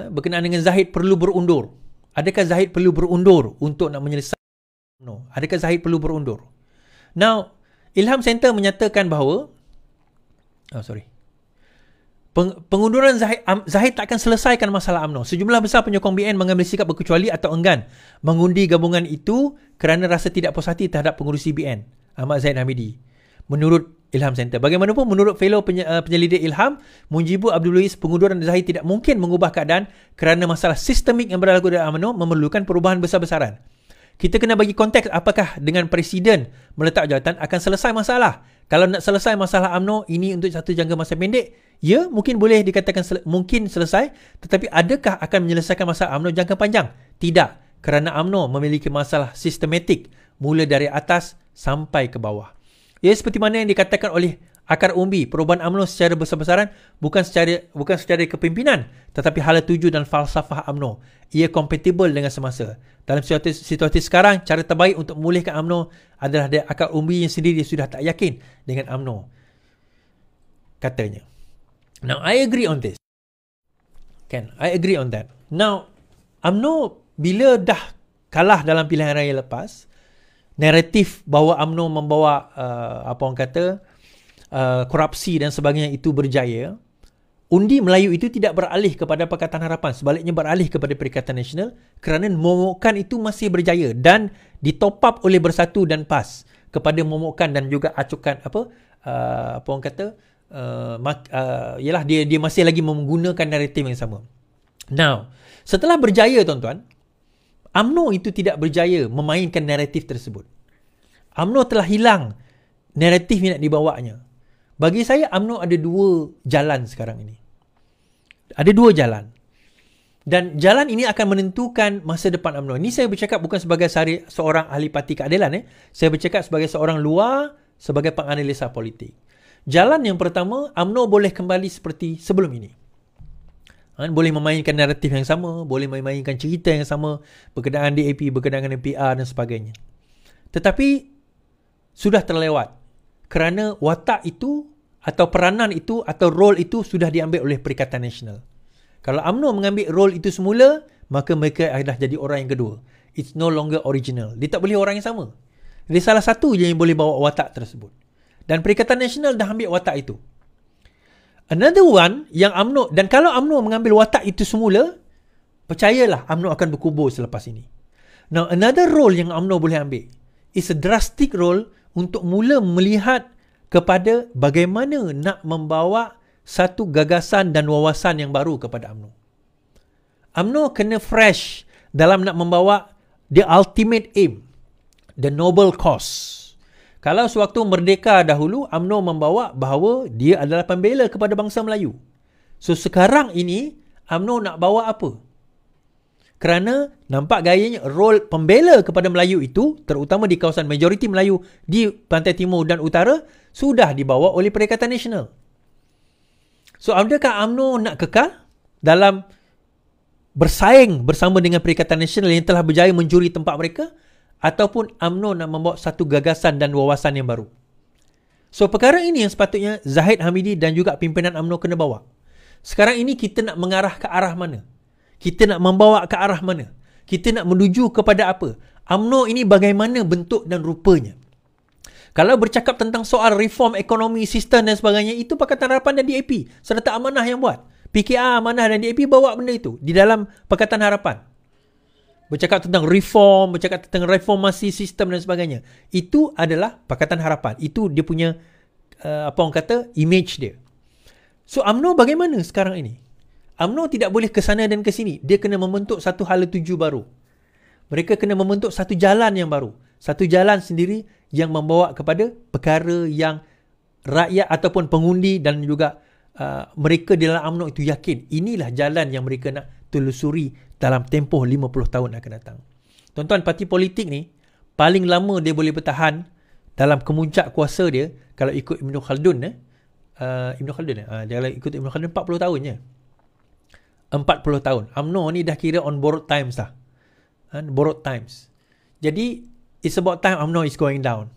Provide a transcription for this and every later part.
Eh, berkenaan dengan Zahid perlu berundur. Adakah Zahid perlu berundur untuk nak menyelesaikan? No. Adakah Zahid perlu berundur? Now, Ilham Center menyatakan bahawa Oh, sorry. Peng, pengunduran Zahid, um, Zahid tak selesaikan masalah UMNO. Sejumlah besar penyokong BN mengambil sikap berkecuali atau enggan mengundi gabungan itu kerana rasa tidak puas hati terhadap pengurusi BN. Ahmad Zahid Hamidi menurut Ilham Center. Bagaimanapun menurut fellow uh, penyelidik Ilham, Munjibu Abdul Luiz pengunduran Zahid tidak mungkin mengubah keadaan kerana masalah sistemik yang berlaku dalam UMNO memerlukan perubahan besar-besaran. Kita kena bagi konteks apakah dengan presiden meletak jawatan akan selesai masalah. Kalau nak selesai masalah UMNO ini untuk satu jangka masa pendek, ya mungkin boleh dikatakan sel- mungkin selesai, tetapi adakah akan menyelesaikan masalah UMNO jangka panjang? Tidak, kerana UMNO memiliki masalah sistematik mula dari atas sampai ke bawah. Ia seperti mana yang dikatakan oleh akar umbi perubahan UMNO secara besar-besaran bukan secara bukan secara kepimpinan tetapi hala tuju dan falsafah UMNO. Ia kompatibel dengan semasa. Dalam situasi, situasi sekarang, cara terbaik untuk memulihkan UMNO adalah dari akar umbi yang sendiri sudah tak yakin dengan UMNO. Katanya. Now, I agree on this. can I agree on that. Now, UMNO bila dah kalah dalam pilihan raya lepas, naratif bahawa UMNO membawa uh, apa orang kata uh, korupsi dan sebagainya itu berjaya undi Melayu itu tidak beralih kepada Pakatan Harapan sebaliknya beralih kepada Perikatan Nasional kerana momokan itu masih berjaya dan ditopap oleh Bersatu dan PAS kepada momokan dan juga acukan apa uh, apa orang kata uh, uh, yalah dia dia masih lagi menggunakan naratif yang sama now setelah berjaya tuan-tuan UMNO itu tidak berjaya memainkan naratif tersebut UMNO telah hilang naratif yang nak dibawanya. Bagi saya UMNO ada dua jalan sekarang ini. Ada dua jalan. Dan jalan ini akan menentukan masa depan UMNO. Ini saya bercakap bukan sebagai sehari, seorang ahli parti keadilan. Eh. Saya bercakap sebagai seorang luar, sebagai penganalisa politik. Jalan yang pertama, UMNO boleh kembali seperti sebelum ini. Ha, boleh memainkan naratif yang sama, boleh memainkan cerita yang sama, berkenaan DAP, berkenaan PR dan sebagainya. Tetapi sudah terlewat kerana watak itu atau peranan itu atau role itu sudah diambil oleh Perikatan Nasional. Kalau UMNO mengambil role itu semula, maka mereka dah jadi orang yang kedua. It's no longer original. Dia tak boleh orang yang sama. Dia salah satu je yang boleh bawa watak tersebut. Dan Perikatan Nasional dah ambil watak itu. Another one yang UMNO, dan kalau UMNO mengambil watak itu semula, percayalah UMNO akan berkubur selepas ini. Now, another role yang UMNO boleh ambil is a drastic role untuk mula melihat kepada bagaimana nak membawa satu gagasan dan wawasan yang baru kepada UMNO. UMNO kena fresh dalam nak membawa the ultimate aim, the noble cause. Kalau sewaktu merdeka dahulu, UMNO membawa bahawa dia adalah pembela kepada bangsa Melayu. So sekarang ini, UMNO nak bawa apa? kerana nampak gayanya rol pembela kepada Melayu itu terutama di kawasan majoriti Melayu di pantai timur dan utara sudah dibawa oleh Perikatan Nasional. So adakah UMNO nak kekal dalam bersaing bersama dengan Perikatan Nasional yang telah berjaya mencuri tempat mereka ataupun UMNO nak membawa satu gagasan dan wawasan yang baru? So perkara ini yang sepatutnya Zahid Hamidi dan juga pimpinan UMNO kena bawa. Sekarang ini kita nak mengarah ke arah mana? kita nak membawa ke arah mana kita nak menuju kepada apa AMNO ini bagaimana bentuk dan rupanya kalau bercakap tentang soal reform ekonomi sistem dan sebagainya itu pakatan harapan dan DAP serta amanah yang buat PKR amanah dan DAP bawa benda itu di dalam pakatan harapan bercakap tentang reform bercakap tentang reformasi sistem dan sebagainya itu adalah pakatan harapan itu dia punya uh, apa orang kata image dia so UMNO bagaimana sekarang ini UMNO tidak boleh ke sana dan ke sini. Dia kena membentuk satu hala tuju baru. Mereka kena membentuk satu jalan yang baru. Satu jalan sendiri yang membawa kepada perkara yang rakyat ataupun pengundi dan juga uh, mereka di dalam UMNO itu yakin. Inilah jalan yang mereka nak telusuri dalam tempoh 50 tahun akan datang. Tuan-tuan, parti politik ni paling lama dia boleh bertahan dalam kemuncak kuasa dia kalau ikut Ibn Khaldun. Eh? Uh, Ibn Khaldun, eh? uh, dia ikut Ibn Khaldun 40 tahun je. Eh? 40 tahun. UMNO ni dah kira on borrowed times lah, Ha? Borrowed times. Jadi, it's about time UMNO is going down.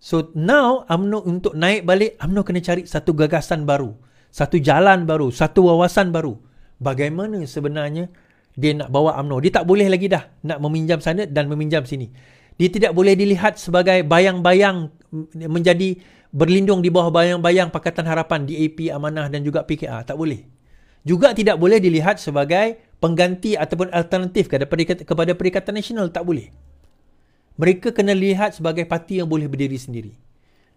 So, now UMNO untuk naik balik, UMNO kena cari satu gagasan baru. Satu jalan baru. Satu wawasan baru. Bagaimana sebenarnya dia nak bawa UMNO. Dia tak boleh lagi dah nak meminjam sana dan meminjam sini. Dia tidak boleh dilihat sebagai bayang-bayang menjadi berlindung di bawah bayang-bayang Pakatan Harapan, DAP, Amanah dan juga PKR. Tak boleh juga tidak boleh dilihat sebagai pengganti ataupun alternatif kepada Perikatan, kepada Perikatan Nasional. Tak boleh. Mereka kena lihat sebagai parti yang boleh berdiri sendiri.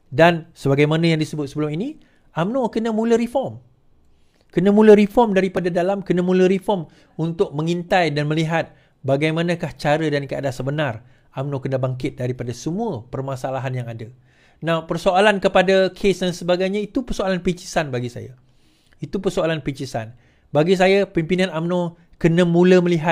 Dan sebagaimana yang disebut sebelum ini, UMNO kena mula reform. Kena mula reform daripada dalam, kena mula reform untuk mengintai dan melihat bagaimanakah cara dan keadaan sebenar UMNO kena bangkit daripada semua permasalahan yang ada. Nah, persoalan kepada kes dan sebagainya itu persoalan picisan bagi saya. Itu persoalan picisan. Bagi saya, pimpinan AMNO kena mula melihat